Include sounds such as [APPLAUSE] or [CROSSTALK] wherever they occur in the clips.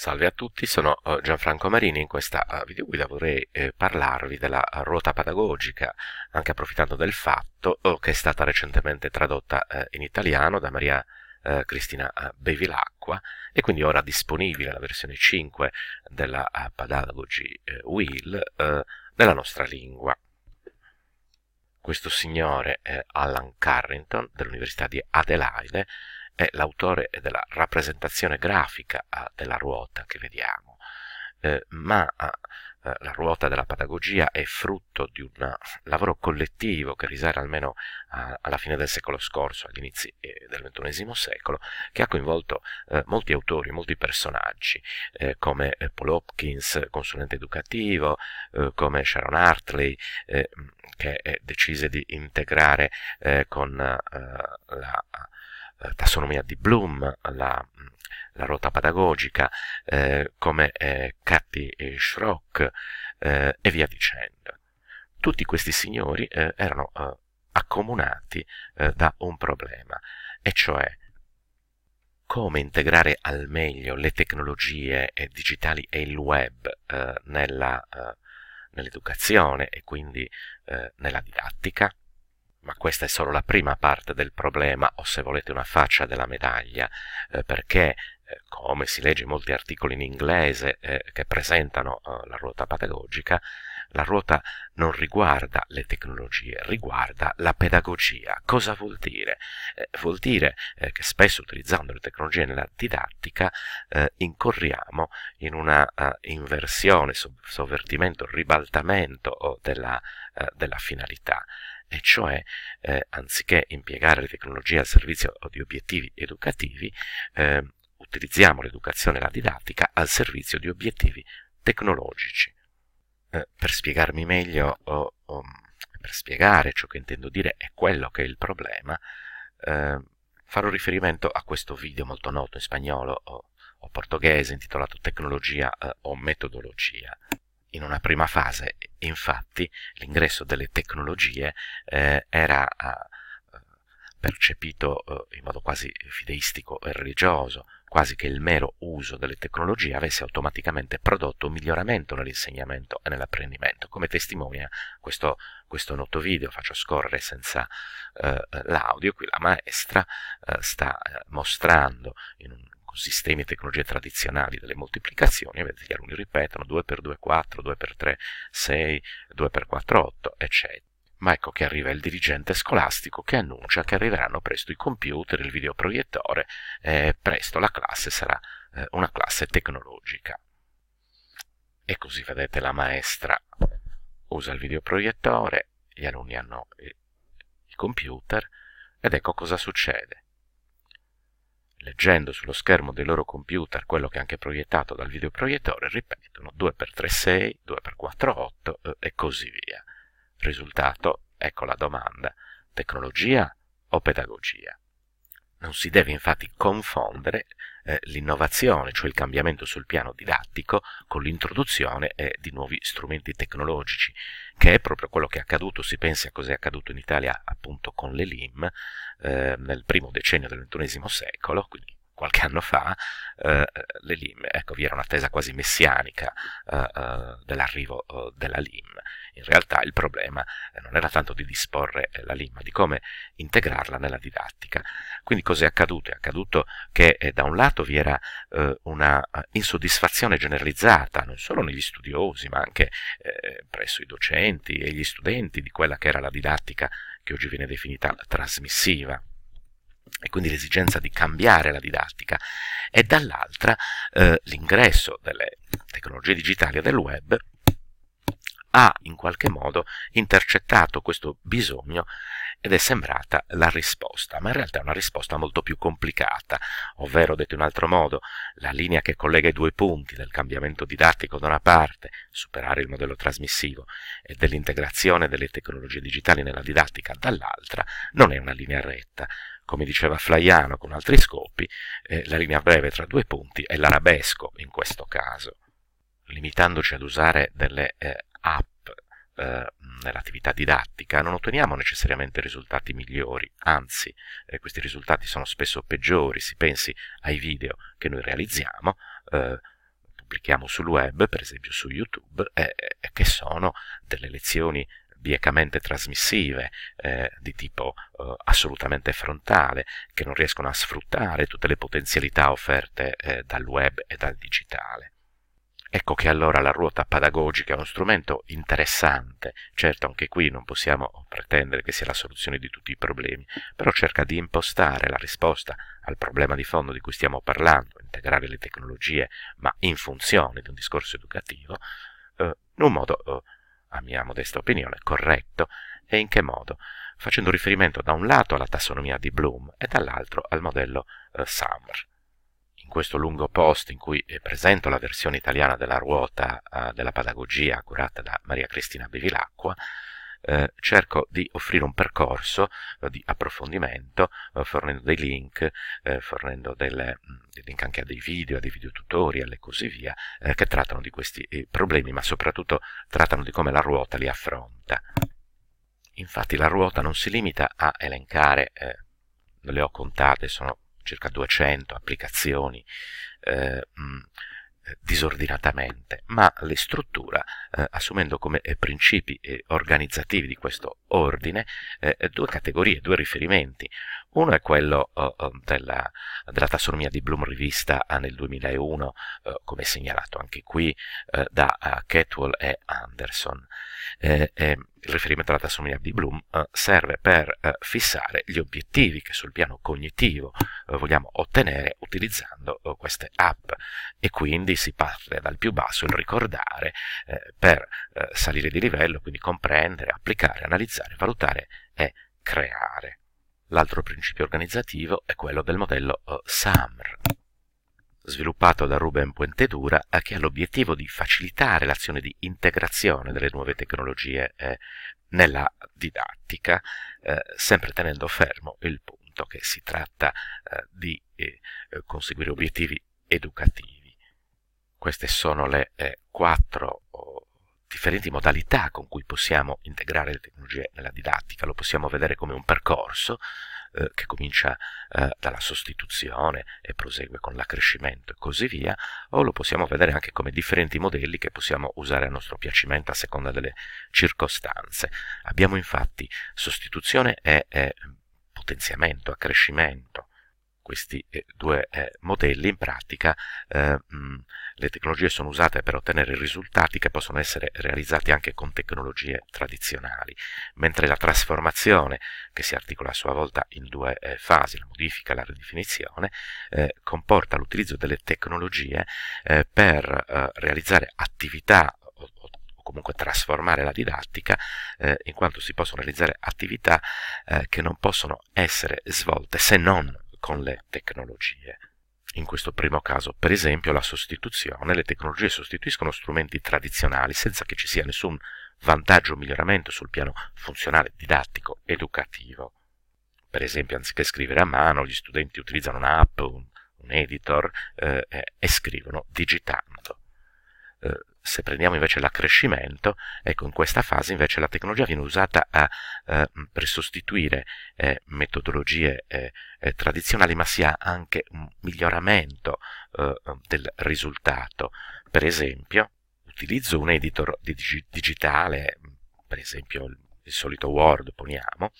Salve a tutti, sono eh, Gianfranco Marini in questa eh, videoguida vorrei eh, parlarvi della ruota pedagogica, anche approfittando del fatto oh, che è stata recentemente tradotta in italiano da Maria Cristina Bevilacqua e quindi ora disponibile la versione 5 della Pedagogy Wheel nella nostra lingua. Questo signore è Alan Carrington dell'Università di Adelaide, è l'autore della rappresentazione grafica ah, della ruota che vediamo, eh, ma ah, eh, la ruota della pedagogia è frutto di un lavoro collettivo che risale almeno a, alla fine del secolo scorso, agli inizi eh, del XXI secolo, che ha coinvolto eh, molti autori, molti personaggi, eh, come eh, Paul Hopkins, consulente educativo, come Sharon Hartley, che decise di integrare con la eh, tassonomia di Bloom, la, la rotta pedagogica, eh, come eh, Cathy Schrock eh, e via dicendo. Tutti questi signori eh, erano eh, accomunati eh, da un problema, e cioè come integrare al meglio le tecnologie digitali e il web nella, nell'educazione e quindi nella didattica, ma questa è solo la prima parte del problema o se volete una faccia della medaglia, eh, perché eh, come si legge in molti articoli in inglese eh, che presentano eh, la ruota pedagogica, la ruota non riguarda le tecnologie, riguarda la pedagogia. Cosa vuol dire? Eh, vuol dire che spesso utilizzando le tecnologie nella didattica incorriamo in una inversione, sovvertimento, ribaltamento oh, della, della finalità e cioè eh, anziché impiegare le tecnologie al servizio di obiettivi educativi, eh, utilizziamo l'educazione e la didattica al servizio di obiettivi tecnologici. Eh, per spiegarmi meglio, oh, oh, per spiegare ciò che intendo dire e quello che è il problema, ehm, farò riferimento a questo video molto noto in spagnolo o, o portoghese intitolato Tecnologia eh, o metodologia. In una prima fase, infatti, l'ingresso delle tecnologie eh, era eh, percepito eh, in modo quasi fideistico e religioso, quasi che il mero uso delle tecnologie avesse automaticamente prodotto un miglioramento nell'insegnamento e nell'apprendimento, come testimonia questo, questo noto video, faccio scorrere senza eh, l'audio, qui la maestra eh, sta mostrando in un sistemi e tecnologie tradizionali delle moltiplicazioni, vedete gli alunni ripetono 2 per 2 4, 2 per 3 6, 2 per 4 8, eccetera. Ma ecco che arriva il dirigente scolastico che annuncia che arriveranno presto i computer, il videoproiettore, eh, presto la classe sarà eh, una classe tecnologica. E così vedete la maestra usa il videoproiettore, gli alunni hanno eh, i computer ed ecco cosa succede leggendo sullo schermo dei loro computer quello che è anche proiettato dal videoproiettore, ripetono 2x36, 2x48 eh, e così via. Risultato, ecco la domanda, tecnologia o pedagogia? Non si deve infatti confondere eh, l'innovazione, cioè il cambiamento sul piano didattico, con l'introduzione eh, di nuovi strumenti tecnologici, che è proprio quello che è accaduto, si pensi a cos'è accaduto in Italia appunto con le LIM eh, nel primo decennio del XXI secolo, quindi qualche anno fa, eh, le LIM, ecco, vi era un'attesa quasi messianica eh, eh dell'arrivo eh, della LIM. In realtà il problema eh, non era tanto di disporre la LIM, ma di come integrarla nella didattica. Quindi cos'è accaduto? È accaduto che da un lato vi era una insoddisfazione generalizzata, non solo negli studiosi, ma anche presso i docenti e gli studenti di quella che era la didattica che oggi viene definita trasmissiva e quindi l'esigenza di cambiare la didattica e dall'altra eh, l'ingresso delle tecnologie digitali e del web ha in qualche modo intercettato questo bisogno ed è sembrata la risposta, ma in realtà è una risposta molto più complicata, ovvero, detto in altro modo, la linea che collega i due punti del cambiamento didattico da una parte, superare il modello trasmissivo, e dell'integrazione delle tecnologie digitali nella didattica dall'altra, non è una linea retta, come diceva Flaiano con altri scopi, eh, la linea breve tra due punti è l'arabesco in questo caso, limitandoci ad usare delle eh, app eh, nell'attività didattica non otteniamo necessariamente risultati migliori, anzi eh, questi risultati sono spesso peggiori, si pensi ai video che noi realizziamo, eh, pubblichiamo sul web, per esempio su YouTube, eh, che sono delle lezioni biecamente trasmissive eh, di tipo eh, assolutamente frontale che non riescono a sfruttare tutte le potenzialità offerte eh, dal web e dal digitale. Ecco che allora la ruota pedagogica è uno strumento interessante, certo anche qui non possiamo pretendere che sia la soluzione di tutti i problemi, però cerca di impostare la risposta al problema di fondo di cui stiamo parlando, integrare le tecnologie ma in funzione di un discorso educativo, eh, in un modo eh, a mia modesta opinione, corretto e in che modo, facendo riferimento da un lato alla tassonomia di Bloom e dall'altro al modello eh, Summer. In questo lungo post in cui eh, presento la versione italiana della ruota eh, della pedagogia curata da Maria Cristina Bevilacqua, eh, cerco di offrire un percorso eh, di approfondimento eh, fornendo dei link, eh, fornendo delle, dei mm, link anche a dei video, a dei videotutorial e così via, eh, che trattano di questi eh, problemi, ma soprattutto trattano di come la ruota li affronta. Infatti la ruota non si limita a elencare, le ho contate, sono circa 200 applicazioni, mh, mm, disordinatamente, ma le strutture, eh, assumendo come eh, principi eh, organizzativi di questo ordine eh, due categorie, due riferimenti. Uno è quello eh, della, della, tassonomia di Bloom rivista nel 2001, come segnalato anche qui da Catwall e Anderson. Eh, ehm, il riferimento alla tassonomia di Bloom eh, serve per eh, fissare gli obiettivi che sul piano cognitivo eh, vogliamo ottenere utilizzando eh, queste app e quindi si parte dal più basso il ricordare eh, per eh, salire di livello, quindi comprendere, applicare, analizzare, valutare e creare. L'altro principio organizzativo è quello del modello SAMR, sviluppato da Ruben Puentedura, eh, che ha l'obiettivo di facilitare l'azione di integrazione delle nuove tecnologie eh, nella didattica, eh, sempre tenendo fermo il punto che si tratta di conseguire obiettivi educativi. Queste sono le quattro oh, differenti modalità con cui possiamo integrare le tecnologie nella didattica, lo possiamo vedere come un percorso, eh, che comincia eh, dalla sostituzione e prosegue con l'accrescimento e così via, o lo possiamo vedere anche come differenti modelli che possiamo usare a nostro piacimento a seconda delle circostanze. Abbiamo infatti sostituzione e, e potenziamento, accrescimento, questi due eh, modelli in pratica eh, le tecnologie sono usate per ottenere risultati che possono essere realizzati anche con tecnologie tradizionali, mentre la trasformazione, che si articola a sua volta in due eh, fasi, la modifica e la ridefinizione, comporta l'utilizzo delle tecnologie per realizzare attività comunque trasformare la didattica, eh, in quanto si possono realizzare attività eh, che non possono essere svolte se non con le tecnologie. In questo primo caso, per esempio, la sostituzione, le tecnologie sostituiscono strumenti tradizionali senza che ci sia nessun vantaggio o miglioramento sul piano funzionale, didattico, educativo. Per esempio, anziché scrivere a mano, gli studenti utilizzano un'app, un, un editor eh, e scrivono digitando. Eh, se prendiamo invece l'accrescimento, ecco in questa fase invece la tecnologia viene usata a, eh, per sostituire eh, metodologie eh, eh, tradizionali, ma si ha anche un miglioramento eh, del risultato. Per esempio, utilizzo un editor di digitale, per esempio il il solito Word, poniamo,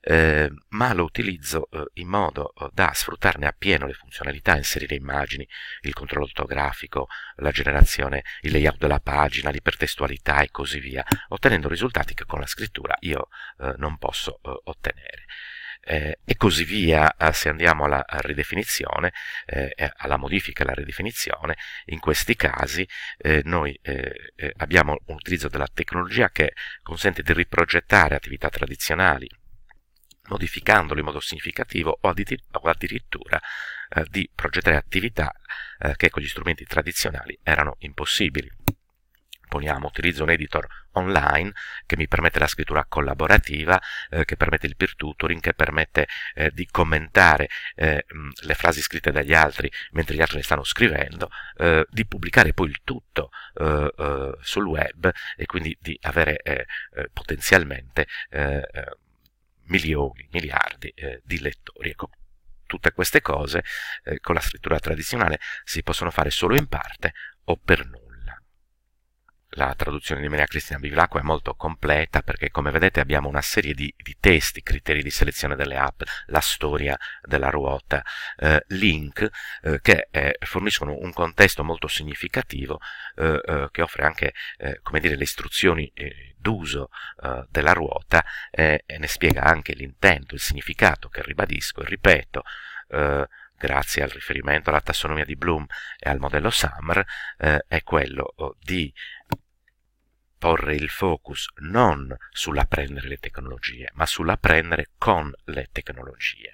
eh, ma lo utilizzo eh, in modo eh, da sfruttarne appieno le funzionalità, inserire immagini, il controllo ortografico, la generazione, il layout della pagina, l'ipertestualità e così via, ottenendo risultati che con la scrittura io eh, non posso eh, ottenere eh, e così via eh, se andiamo alla ridefinizione, eh, alla modifica e alla ridefinizione, in questi casi eh, noi eh, eh, abbiamo un utilizzo della tecnologia che consente di riprogettare attività tradizionali modificandolo in modo significativo o, o addirittura eh, di progettare attività eh, che con gli strumenti tradizionali erano impossibili. Poniamo, utilizzo un editor online che mi permette la scrittura collaborativa, eh, che permette il peer tutoring, che permette eh, di commentare eh, mm, le frasi scritte dagli altri mentre gli altri le stanno scrivendo, eh, di pubblicare poi il tutto eh, eh, sul web e quindi di avere potenzialmente milioni, miliardi di lettori. Ecco, tutte queste cose con la scrittura tradizionale si possono fare solo in parte o per nulla la traduzione di Maria Cristina Bivilacqua è molto completa perché come vedete abbiamo una serie di, di testi, criteri di selezione delle app, la storia della ruota, eh, link eh, che eh, forniscono un contesto molto significativo eh, eh, che offre anche eh, come dire, le istruzioni d'uso della ruota e ne spiega anche l'intento, il significato che ribadisco e ripeto grazie al riferimento alla tassonomia di Bloom e al modello Summer, eh, è quello oh, di porre il focus non sull'apprendere le tecnologie, ma sull'apprendere con le tecnologie.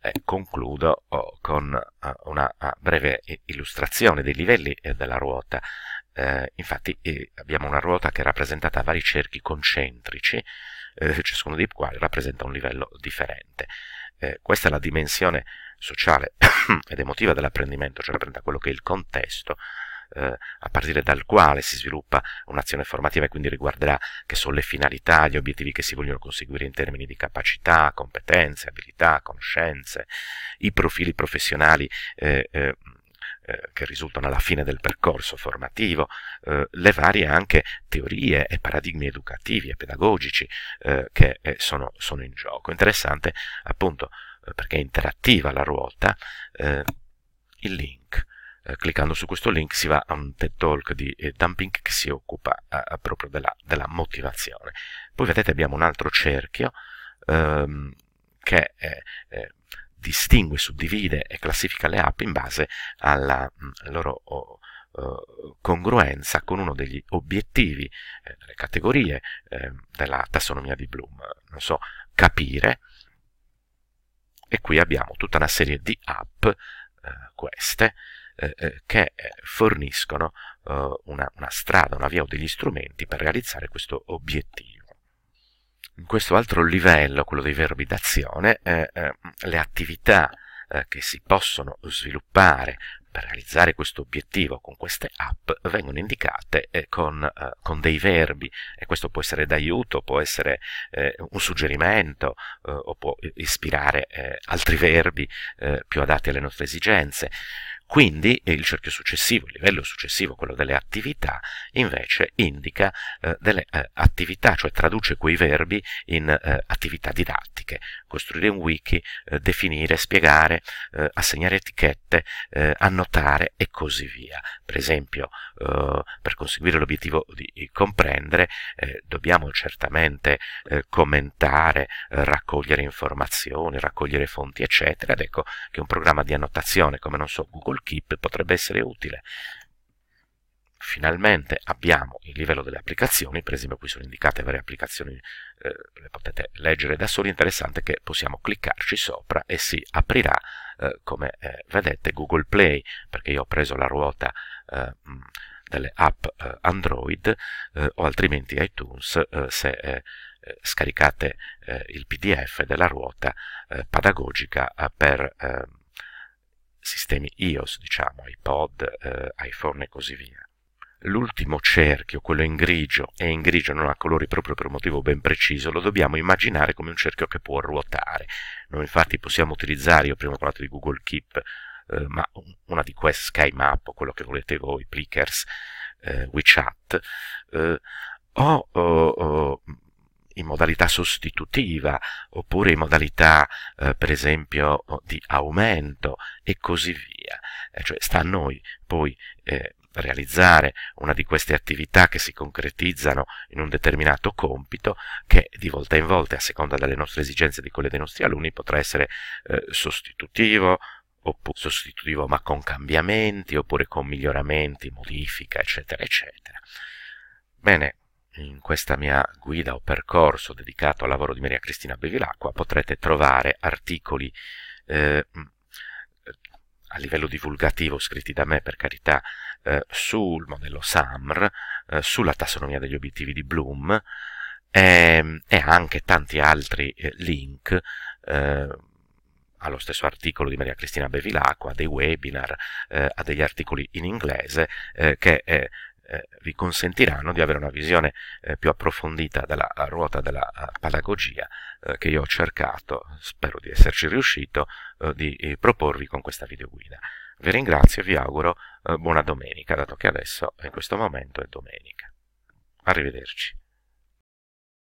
Eh, concludo oh, con uh, una uh, breve illustrazione dei livelli eh, della ruota. Eh, infatti abbiamo una ruota che è rappresentata a vari cerchi concentrici, eh, ciascuno dei quali rappresenta un livello differente. questa è la dimensione sociale [COUGHS] ed emotiva dell'apprendimento, cioè rappresenta quello che è il contesto eh, a partire dal quale si sviluppa un'azione formativa e quindi riguarderà che sono le finalità, gli obiettivi che si vogliono conseguire in termini di capacità, competenze, abilità, conoscenze, i profili professionali eh, eh, eh, che risultano alla fine del percorso formativo, eh, le varie anche teorie e paradigmi educativi e pedagogici eh, che eh, sono, sono, in gioco. Interessante appunto perché è interattiva la ruota, eh, il link. Eh, cliccando su questo link si va a un TED Talk di eh, Dumping che si occupa proprio della, della, motivazione. Poi vedete abbiamo un altro cerchio ehm, che eh, distingue, suddivide e classifica le app in base alla mh, mm, loro... Oh, congruenza con uno degli obiettivi eh, delle categorie eh, della tassonomia di Bloom, non so, capire e qui abbiamo tutta una serie di app, eh, queste, eh, eh che forniscono eh, una, una strada, una via o degli strumenti per realizzare questo obiettivo. In questo altro livello, quello dei verbi d'azione, eh, eh, le attività eh, che si possono sviluppare per realizzare questo obiettivo con queste app vengono indicate eh, con, eh, con, dei verbi e questo può essere d'aiuto, può essere eh, un suggerimento eh, o può ispirare eh, altri verbi eh, più adatti alle nostre esigenze. Quindi eh, il cerchio successivo, il livello successivo, quello delle attività, invece indica eh, delle eh, attività, cioè traduce quei verbi in eh, attività didattiche, costruire un wiki, eh, definire, spiegare, eh, assegnare etichette, annotare e così via. Per esempio, per conseguire l'obiettivo di comprendere, dobbiamo certamente commentare, raccogliere informazioni, raccogliere fonti, eccetera, ed ecco che un programma di annotazione come non so Google toolkip potrebbe essere utile. Finalmente abbiamo il livello delle applicazioni, per esempio qui sono indicate varie applicazioni, eh, le potete leggere da soli, interessante che possiamo cliccarci sopra e si aprirà, eh, come eh, vedete, Google Play, perché io ho preso la ruota eh, delle app eh, Android eh, o altrimenti iTunes se scaricate il PDF della ruota pedagogica per ehm, sistemi iOS, diciamo, iPod, eh, iPhone e così via. L'ultimo cerchio, quello in grigio, e in grigio non ha colori proprio per un motivo ben preciso, lo dobbiamo immaginare come un cerchio che può ruotare. Noi infatti possiamo utilizzare, io prima ho parlato di Google Keep, eh, ma una di queste Sky Map o quello che volete voi, Plickers, eh, WeChat, o, o, o in modalità sostitutiva oppure in modalità eh, per esempio di aumento e così via. Eh, cioè sta a noi poi eh, realizzare una di queste attività che si concretizzano in un determinato compito che di volta in volta a seconda delle nostre esigenze e di quelle dei nostri alunni potrà essere eh, sostitutivo, oppure sostitutivo ma con cambiamenti, oppure con miglioramenti, modifica, eccetera, eccetera. Bene, in questa mia guida o percorso dedicato al lavoro di Maria Cristina Bevilacqua potrete trovare articoli eh, mm, eh, a livello divulgativo scritti da me per carità eh, sul modello SAMR, eh, sulla tassonomia degli obiettivi di Bloom e, ehm, e anche tanti altri eh, link eh, allo stesso articolo di Maria Cristina Bevilacqua, a dei webinar, eh, a degli articoli in inglese eh, che eh, eh, vi consentiranno di avere una visione eh, più approfondita della eh, ruota della eh, pedagogia eh, che io ho cercato, spero di esserci riuscito, eh, di proporvi con questa videoguida. Vi ringrazio e vi auguro buona domenica, dato che adesso in questo momento è domenica. Arrivederci.